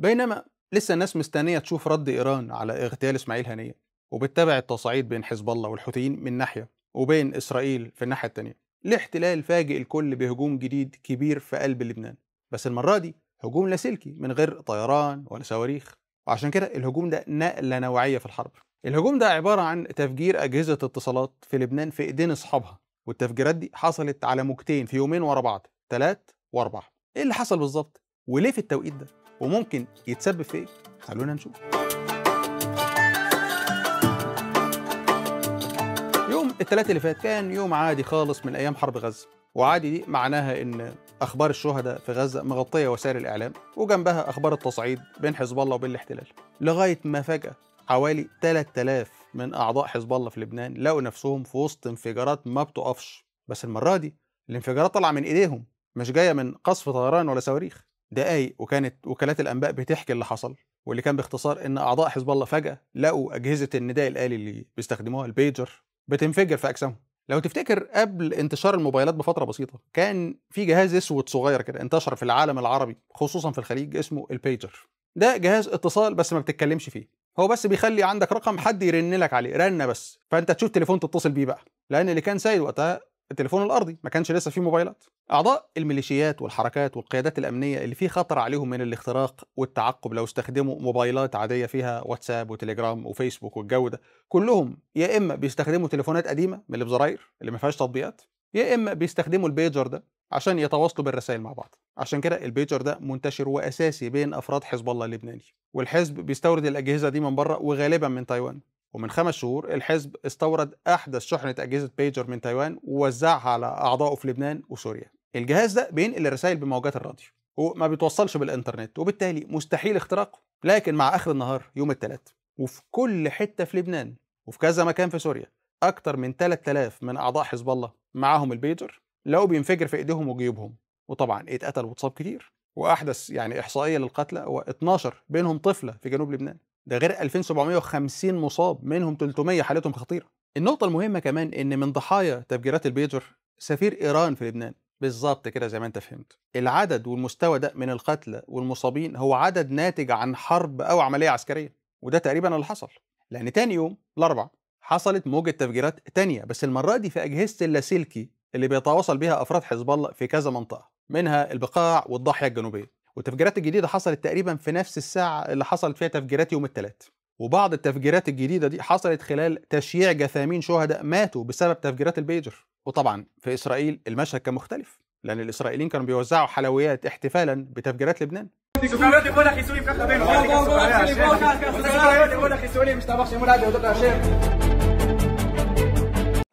بينما لسه الناس مستنية تشوف رد إيران على اغتيال إسماعيل هنية وبتتابع التصعيد بين حزب الله والحوثيين من ناحية وبين إسرائيل في الناحية التانية الاحتلال فاجئ الكل بهجوم جديد كبير في قلب لبنان بس المرة دي هجوم لاسلكي من غير طيران ولا صواريخ وعشان كده الهجوم ده نقلة نوعية في الحرب الهجوم ده عبارة عن تفجير أجهزة اتصالات في لبنان في إيدين أصحابها والتفجيرات دي حصلت على موجتين في يومين ورا بعض ثلاث وأربعة إيه اللي حصل بالظبط وليه في التوقيت ده وممكن يتسبب في ايه خلونا نشوف يوم الثلاثة اللي فات كان يوم عادي خالص من أيام حرب غزة وعادي دي معناها إن أخبار الشهداء في غزة مغطية وسائل الإعلام وجنبها أخبار التصعيد بين حزب الله وبين الاحتلال لغاية ما فجأة حوالي 3000 من أعضاء حزب الله في لبنان لقوا نفسهم في وسط انفجارات ما بتقفش بس المرة دي الانفجارات طالعة من إيديهم مش جاية من قصف طيران ولا صواريخ دقايق وكانت وكالات الانباء بتحكي اللي حصل واللي كان باختصار ان اعضاء حزب الله فجاه لقوا اجهزه النداء الالي اللي بيستخدموها البيجر بتنفجر في اجسامهم لو تفتكر قبل انتشار الموبايلات بفتره بسيطه كان في جهاز اسود صغير كده انتشر في العالم العربي خصوصا في الخليج اسمه البيجر ده جهاز اتصال بس ما بتتكلمش فيه هو بس بيخلي عندك رقم حد يرن لك عليه رنه بس فانت تشوف تليفون تتصل بيه بقى لان اللي كان سايد وقتها التليفون الارضي ما كانش لسه فيه موبايلات اعضاء الميليشيات والحركات والقيادات الامنيه اللي فيه خطر عليهم من الاختراق والتعقب لو استخدموا موبايلات عاديه فيها واتساب وتليجرام وفيسبوك والجو ده كلهم يا اما بيستخدموا تليفونات قديمه من اللي اللي ما فيهاش تطبيقات يا اما بيستخدموا البيجر ده عشان يتواصلوا بالرسائل مع بعض عشان كده البيجر ده منتشر واساسي بين افراد حزب الله اللبناني والحزب بيستورد الاجهزه دي من بره وغالبا من تايوان ومن خمس شهور الحزب استورد أحدث شحنة أجهزة بيجر من تايوان ووزعها على أعضائه في لبنان وسوريا الجهاز ده بينقل الرسائل بموجات الراديو وما بيتوصلش بالإنترنت وبالتالي مستحيل اختراقه لكن مع آخر النهار يوم الثلاث وفي كل حتة في لبنان وفي كذا مكان في سوريا أكتر من 3000 من أعضاء حزب الله معاهم البيجر لو بينفجر في إيديهم وجيوبهم وطبعا اتقتل واتصاب كتير وأحدث يعني إحصائية للقتلى هو 12 بينهم طفلة في جنوب لبنان ده غير 2750 مصاب منهم 300 حالتهم خطيرة النقطة المهمة كمان إن من ضحايا تفجيرات البيجر سفير إيران في لبنان بالظبط كده زي ما انت فهمت العدد والمستوى ده من القتلى والمصابين هو عدد ناتج عن حرب أو عملية عسكرية وده تقريبا اللي حصل لأن تاني يوم الأربعاء حصلت موجة تفجيرات تانية بس المرة دي في أجهزة اللاسلكي اللي بيتواصل بيها أفراد حزب الله في كذا منطقة منها البقاع والضاحية الجنوبية والتفجيرات الجديدة حصلت تقريبا في نفس الساعة اللي حصلت فيها تفجيرات يوم الثلاث وبعض التفجيرات الجديدة دي حصلت خلال تشييع جثامين شهداء ماتوا بسبب تفجيرات البيجر وطبعا في إسرائيل المشهد كان مختلف لأن الإسرائيليين كانوا بيوزعوا حلويات احتفالا بتفجيرات لبنان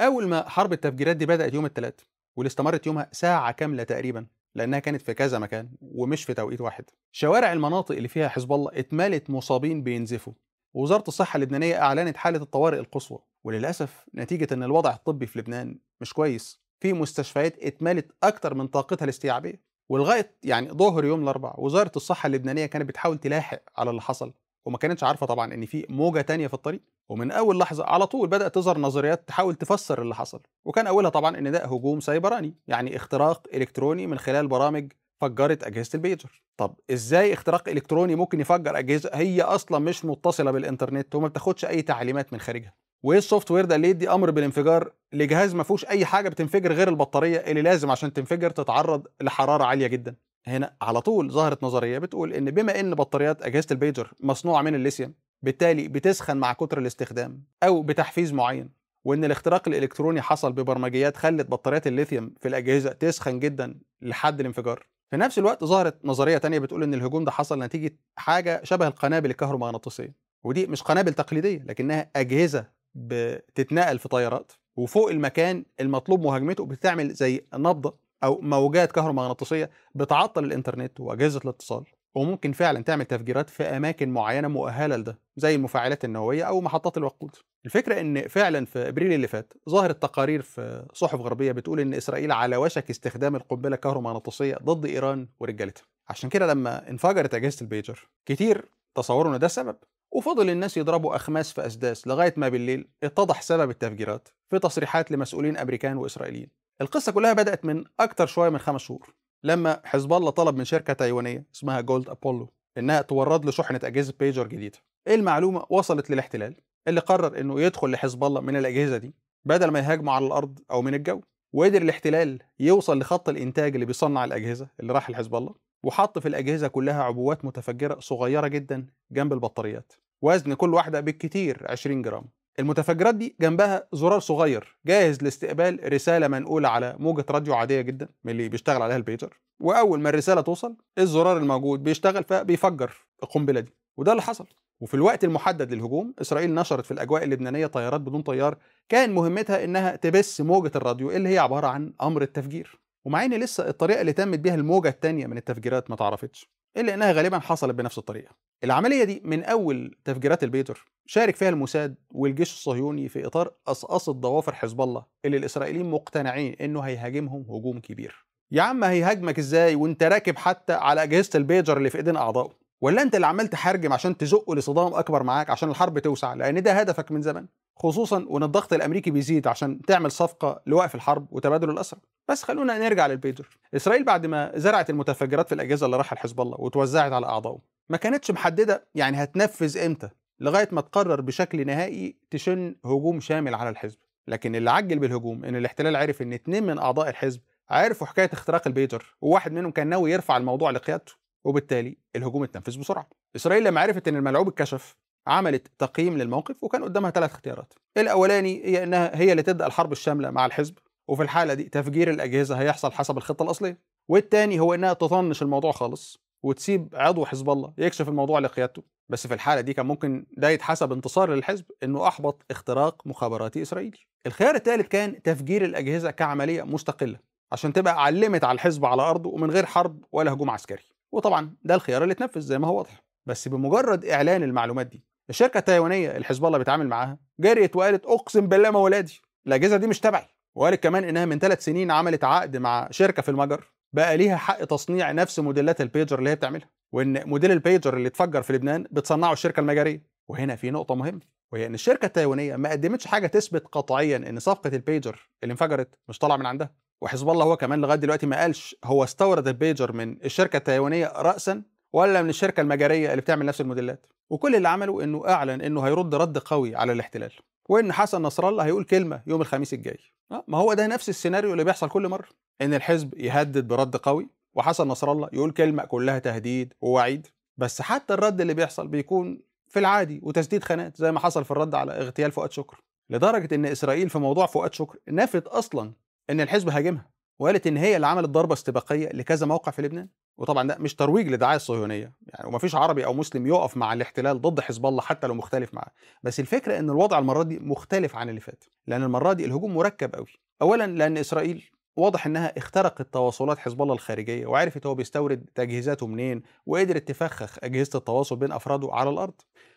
أول ما حرب التفجيرات دي بدأت يوم الثلاث واللي استمرت يومها ساعة كاملة تقريبا لانها كانت في كذا مكان ومش في توقيت واحد شوارع المناطق اللي فيها حزب الله اتملت مصابين بينزفوا وزاره الصحه اللبنانيه اعلنت حاله الطوارئ القصوى وللاسف نتيجه ان الوضع الطبي في لبنان مش كويس في مستشفيات اتملت اكتر من طاقتها الاستيعابيه ولغايه يعني ظهر يوم الاربعاء وزاره الصحه اللبنانيه كانت بتحاول تلاحق على اللي حصل وما كانتش عارفه طبعا ان في موجه تانية في الطريق ومن اول لحظه على طول بدات تظهر نظريات تحاول تفسر اللي حصل وكان اولها طبعا ان ده هجوم سيبراني يعني اختراق الكتروني من خلال برامج فجرت اجهزه البيجر طب ازاي اختراق الكتروني ممكن يفجر اجهزه هي اصلا مش متصله بالانترنت وما بتاخدش اي تعليمات من خارجها وايه السوفت وير ده اللي يدي امر بالانفجار لجهاز ما فيهوش اي حاجه بتنفجر غير البطاريه اللي لازم عشان تنفجر تتعرض لحراره عاليه جدا هنا على طول ظهرت نظريه بتقول ان بما ان بطاريات اجهزه البيجر مصنوعه من الليثيوم بالتالي بتسخن مع كتر الاستخدام أو بتحفيز معين وإن الاختراق الإلكتروني حصل ببرمجيات خلت بطاريات الليثيوم في الأجهزة تسخن جدا لحد الانفجار في نفس الوقت ظهرت نظرية تانية بتقول إن الهجوم ده حصل نتيجة حاجة شبه القنابل الكهرومغناطيسية ودي مش قنابل تقليدية لكنها أجهزة بتتنقل في طيارات وفوق المكان المطلوب مهاجمته بتعمل زي نبضة أو موجات كهرومغناطيسية بتعطل الإنترنت وأجهزة الاتصال وممكن فعلا تعمل تفجيرات في اماكن معينه مؤهله لده زي المفاعلات النوويه او محطات الوقود الفكره ان فعلا في ابريل اللي فات ظهرت تقارير في صحف غربيه بتقول ان اسرائيل على وشك استخدام القنبله الكهرومغناطيسيه ضد ايران ورجالتها عشان كده لما انفجرت اجهزه البيجر كتير تصوروا ان ده سبب وفضل الناس يضربوا اخماس في اسداس لغايه ما بالليل اتضح سبب التفجيرات في تصريحات لمسؤولين امريكان واسرائيليين القصه كلها بدات من اكتر شويه من خمس شهور لما حزب الله طلب من شركه تايوانيه اسمها جولد ابولو انها تورد له شحنه اجهزه بيجر جديده إيه المعلومه وصلت للاحتلال اللي قرر انه يدخل لحزب الله من الاجهزه دي بدل ما يهاجموا على الارض او من الجو وقدر الاحتلال يوصل لخط الانتاج اللي بيصنع الاجهزه اللي راح لحزب الله وحط في الاجهزه كلها عبوات متفجره صغيره جدا جنب البطاريات وزن كل واحده بالكتير 20 جرام المتفجرات دي جنبها زرار صغير جاهز لاستقبال رساله منقوله على موجه راديو عاديه جدا من اللي بيشتغل عليها البيتر واول ما الرساله توصل الزرار الموجود بيشتغل فبيفجر القنبله دي وده اللي حصل وفي الوقت المحدد للهجوم اسرائيل نشرت في الاجواء اللبنانيه طيارات بدون طيار كان مهمتها انها تبث موجه الراديو اللي هي عباره عن امر التفجير ومع ان لسه الطريقه اللي تمت بيها الموجه الثانيه من التفجيرات ما تعرفتش إلا أنها غالبا حصلت بنفس الطريقة العملية دي من أول تفجيرات البيتر شارك فيها الموساد والجيش الصهيوني في إطار قصقصة ضوافر حزب الله اللي الإسرائيليين مقتنعين إنه هيهاجمهم هجوم كبير يا عم هيهاجمك إزاي وأنت راكب حتى على أجهزة البيجر اللي في إيدين أعضائه ولا انت اللي عمال تحرجم عشان تزقه لصدام اكبر معاك عشان الحرب توسع لان ده هدفك من زمان خصوصا وان الضغط الامريكي بيزيد عشان تعمل صفقه لوقف الحرب وتبادل الاسرى بس خلونا نرجع للبيدر اسرائيل بعد ما زرعت المتفجرات في الاجهزه اللي راح لحزب الله وتوزعت على اعضائه ما كانتش محدده يعني هتنفذ امتى لغايه ما تقرر بشكل نهائي تشن هجوم شامل على الحزب لكن اللي عجل بالهجوم ان الاحتلال عرف ان اثنين من اعضاء الحزب عرفوا حكايه اختراق البيدر وواحد منهم كان ناوي يرفع الموضوع لقيادته وبالتالي الهجوم اتنفذ بسرعه اسرائيل لما عرفت ان الملعوب اتكشف عملت تقييم للموقف وكان قدامها ثلاث اختيارات الاولاني هي انها هي اللي تبدا الحرب الشامله مع الحزب وفي الحاله دي تفجير الاجهزه هيحصل حسب الخطه الاصليه والتاني هو انها تطنش الموضوع خالص وتسيب عضو حزب الله يكشف الموضوع لقيادته بس في الحاله دي كان ممكن ده يتحسب انتصار للحزب انه احبط اختراق مخابراتي اسرائيلي الخيار الثالث كان تفجير الاجهزه كعمليه مستقله عشان تبقى علمت على الحزب على ارضه ومن غير حرب ولا هجوم عسكري وطبعا ده الخيار اللي اتنفذ زي ما هو واضح بس بمجرد اعلان المعلومات دي الشركه التايوانيه اللي حزب الله بيتعامل معاها جريت وقالت اقسم بالله ما ولادي الاجهزه دي مش تبعي وقالت كمان انها من ثلاث سنين عملت عقد مع شركه في المجر بقى ليها حق تصنيع نفس موديلات البيجر اللي هي بتعملها وان موديل البيجر اللي اتفجر في لبنان بتصنعه الشركه المجريه وهنا في نقطه مهمه وهي ان الشركه التايوانيه ما قدمتش حاجه تثبت قطعيا ان صفقه البيجر اللي انفجرت مش طالعه من عندها وحزب الله هو كمان لغايه دلوقتي ما قالش هو استورد البيجر من الشركه التايوانيه راسا ولا من الشركه المجريه اللي بتعمل نفس الموديلات وكل اللي عمله انه اعلن انه هيرد رد قوي على الاحتلال وان حسن نصر الله هيقول كلمه يوم الخميس الجاي آه، ما هو ده نفس السيناريو اللي بيحصل كل مره ان الحزب يهدد برد قوي وحسن نصر الله يقول كلمه كلها تهديد ووعيد بس حتى الرد اللي بيحصل بيكون في العادي وتسديد خانات زي ما حصل في الرد على اغتيال فؤاد شكر لدرجه ان اسرائيل في موضوع فؤاد شكر نفت اصلا ان الحزب هاجمها وقالت ان هي اللي عملت ضربه استباقيه لكذا موقع في لبنان وطبعا ده مش ترويج لدعايه الصهيونيه يعني ومفيش عربي او مسلم يقف مع الاحتلال ضد حزب الله حتى لو مختلف معاه بس الفكره ان الوضع المره دي مختلف عن اللي فات لان المره دي الهجوم مركب قوي اولا لان اسرائيل واضح انها اخترقت تواصلات حزب الله الخارجيه وعرفت هو بيستورد تجهيزاته منين وقدرت تفخخ اجهزه التواصل بين افراده على الارض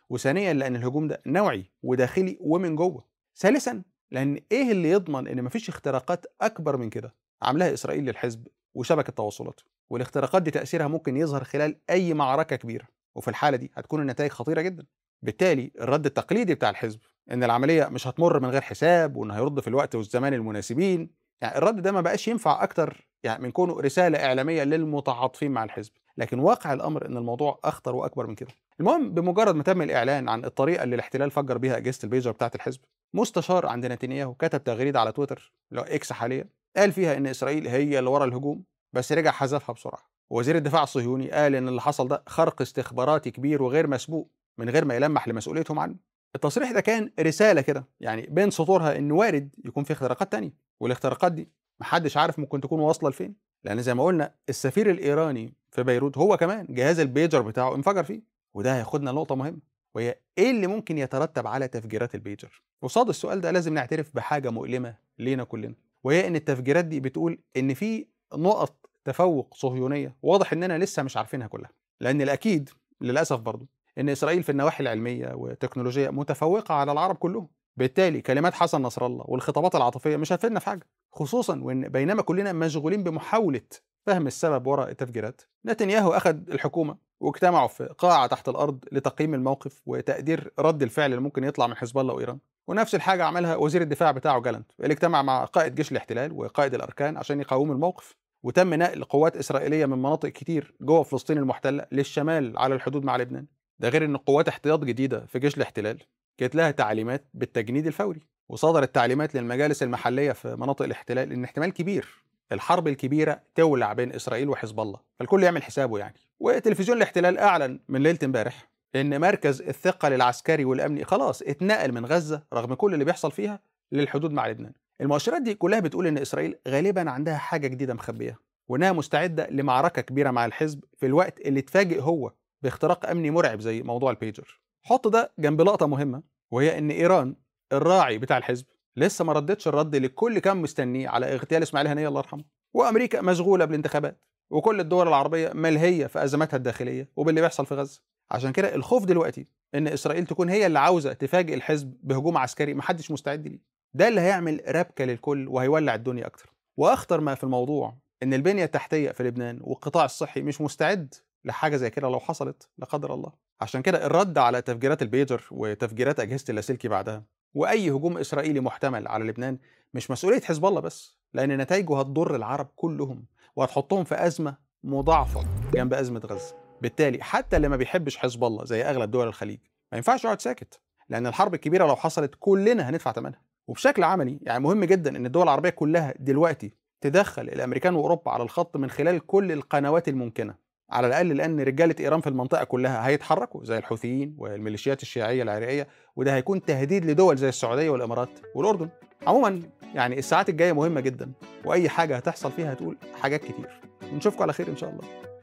وثانيا لان الهجوم ده نوعي وداخلي ومن جوه ثالثا لان ايه اللي يضمن ان مفيش اختراقات اكبر من كده عاملاها اسرائيل للحزب وشبكه تواصلاته والاختراقات دي تاثيرها ممكن يظهر خلال اي معركه كبيره وفي الحاله دي هتكون النتائج خطيره جدا بالتالي الرد التقليدي بتاع الحزب ان العمليه مش هتمر من غير حساب وان هيرد في الوقت والزمان المناسبين يعني الرد ده ما بقاش ينفع اكتر يعني من كونه رساله اعلاميه للمتعاطفين مع الحزب لكن واقع الامر ان الموضوع اخطر واكبر من كده المهم بمجرد ما تم الاعلان عن الطريقه اللي الاحتلال فجر بيها اجهزه البيجر بتاعه الحزب مستشار عند نتنياهو كتب تغريده على تويتر لو اكس حاليا قال فيها ان اسرائيل هي اللي ورا الهجوم بس رجع حذفها بسرعه وزير الدفاع الصهيوني قال ان اللي حصل ده خرق استخباراتي كبير وغير مسبوق من غير ما يلمح لمسؤوليتهم عنه التصريح ده كان رساله كده يعني بين سطورها ان وارد يكون في اختراقات تانية والاختراقات دي محدش عارف ممكن تكون واصله لفين لان زي ما قلنا السفير الايراني في بيروت هو كمان جهاز البيجر بتاعه انفجر فيه وده هياخدنا لنقطه مهمه وهي ايه اللي ممكن يترتب على تفجيرات البيجر قصاد السؤال ده لازم نعترف بحاجه مؤلمه لينا كلنا وهي ان التفجيرات دي بتقول ان في نقط تفوق صهيونيه واضح اننا لسه مش عارفينها كلها لان الاكيد للاسف برضه ان اسرائيل في النواحي العلميه والتكنولوجيه متفوقه على العرب كلهم بالتالي كلمات حسن نصر الله والخطابات العاطفيه مش هتفيدنا في حاجه خصوصا وان بينما كلنا مشغولين بمحاوله فهم السبب وراء التفجيرات نتنياهو اخذ الحكومه واجتمعوا في قاعة تحت الأرض لتقييم الموقف وتقدير رد الفعل اللي ممكن يطلع من حزب الله وإيران ونفس الحاجة عملها وزير الدفاع بتاعه جالنت اللي اجتمع مع قائد جيش الاحتلال وقائد الأركان عشان يقاوموا الموقف وتم نقل قوات إسرائيلية من مناطق كتير جوه فلسطين المحتلة للشمال على الحدود مع لبنان ده غير ان قوات احتياط جديدة في جيش الاحتلال كانت لها تعليمات بالتجنيد الفوري وصدرت تعليمات للمجالس المحلية في مناطق الاحتلال ان احتمال كبير الحرب الكبيره تولع بين اسرائيل وحزب الله فالكل يعمل حسابه يعني وتلفزيون الاحتلال اعلن من ليله امبارح ان مركز الثقل العسكري والامني خلاص اتنقل من غزه رغم كل اللي بيحصل فيها للحدود مع لبنان المؤشرات دي كلها بتقول ان اسرائيل غالبا عندها حاجه جديده مخبيه وانها مستعده لمعركه كبيره مع الحزب في الوقت اللي اتفاجئ هو باختراق امني مرعب زي موضوع البيجر حط ده جنب لقطه مهمه وهي ان ايران الراعي بتاع الحزب لسه ما ردتش الرد لكل كان مستنيه على اغتيال اسماعيل هنيه الله يرحمه وامريكا مشغوله بالانتخابات وكل الدول العربيه ملهيه في ازماتها الداخليه وباللي بيحصل في غزه عشان كده الخوف دلوقتي ان اسرائيل تكون هي اللي عاوزه تفاجئ الحزب بهجوم عسكري محدش مستعد ليه ده اللي هيعمل ربكه للكل وهيولع الدنيا اكتر واخطر ما في الموضوع ان البنيه التحتيه في لبنان والقطاع الصحي مش مستعد لحاجه زي كده لو حصلت لا قدر الله عشان كده الرد على تفجيرات البيجر وتفجيرات اجهزه اللاسلكي بعدها واي هجوم اسرائيلي محتمل على لبنان مش مسؤوليه حزب الله بس لان نتائجه هتضر العرب كلهم وهتحطهم في ازمه مضاعفه جنب ازمه غزه بالتالي حتى اللي ما بيحبش حزب الله زي اغلب دول الخليج ما ينفعش يقعد ساكت لان الحرب الكبيره لو حصلت كلنا هندفع ثمنها وبشكل عملي يعني مهم جدا ان الدول العربيه كلها دلوقتي تدخل الامريكان واوروبا على الخط من خلال كل القنوات الممكنه على الاقل لان رجاله ايران في المنطقه كلها هيتحركوا زي الحوثيين والميليشيات الشيعيه العراقيه وده هيكون تهديد لدول زي السعوديه والامارات والاردن عموما يعني الساعات الجايه مهمه جدا واي حاجه هتحصل فيها هتقول حاجات كتير نشوفكم على خير ان شاء الله